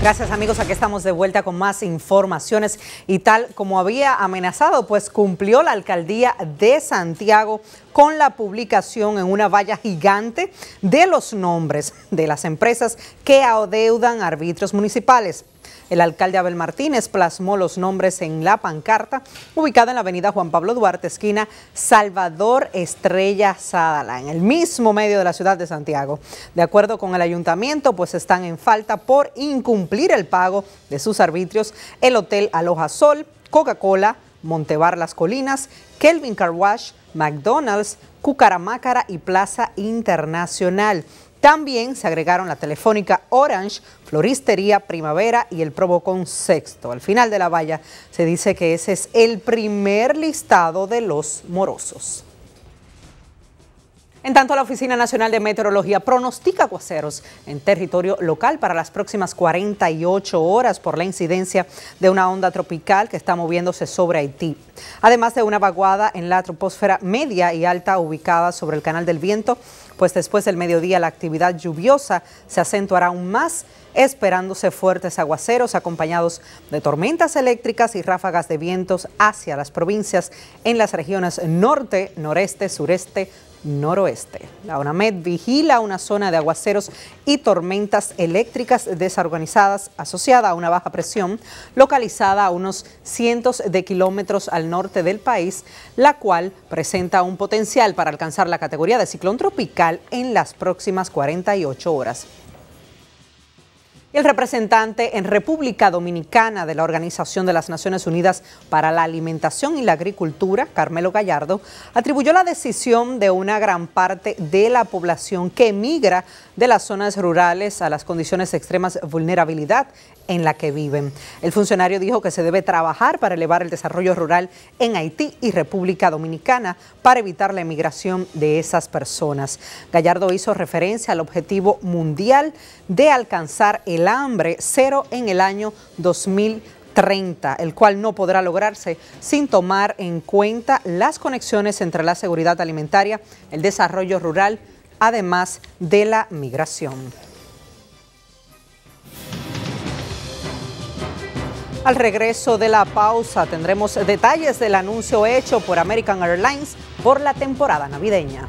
Gracias amigos, aquí estamos de vuelta con más informaciones y tal como había amenazado, pues cumplió la alcaldía de Santiago con la publicación en una valla gigante de los nombres de las empresas que adeudan arbitros municipales. El alcalde Abel Martínez plasmó los nombres en la pancarta ubicada en la avenida Juan Pablo Duarte, esquina Salvador Estrella Sadala, en el mismo medio de la ciudad de Santiago. De acuerdo con el ayuntamiento, pues están en falta por incumplir el pago de sus arbitrios el Hotel Aloja Sol, Coca-Cola, Montebar Las Colinas, Kelvin Carwash, McDonald's, Cucaramácara y Plaza Internacional. También se agregaron la telefónica Orange, Floristería Primavera y el Provocón Sexto. Al final de la valla se dice que ese es el primer listado de los morosos. En tanto, la Oficina Nacional de Meteorología pronostica aguaceros en territorio local para las próximas 48 horas por la incidencia de una onda tropical que está moviéndose sobre Haití, además de una vaguada en la troposfera media y alta ubicada sobre el canal del viento, pues después del mediodía la actividad lluviosa se acentuará aún más, esperándose fuertes aguaceros acompañados de tormentas eléctricas y ráfagas de vientos hacia las provincias en las regiones norte, noreste, sureste, noroeste. La ONAMED vigila una zona de aguaceros y tormentas eléctricas desorganizadas asociada a una baja presión localizada a unos cientos de kilómetros al norte del país, la cual presenta un potencial para alcanzar la categoría de ciclón tropical en las próximas 48 horas el representante en República Dominicana de la Organización de las Naciones Unidas para la Alimentación y la Agricultura, Carmelo Gallardo, atribuyó la decisión de una gran parte de la población que emigra de las zonas rurales a las condiciones de vulnerabilidad en la que viven. El funcionario dijo que se debe trabajar para elevar el desarrollo rural en Haití y República Dominicana para evitar la emigración de esas personas. Gallardo hizo referencia al objetivo mundial de alcanzar el el hambre, cero en el año 2030, el cual no podrá lograrse sin tomar en cuenta las conexiones entre la seguridad alimentaria, el desarrollo rural, además de la migración. Al regreso de la pausa tendremos detalles del anuncio hecho por American Airlines por la temporada navideña.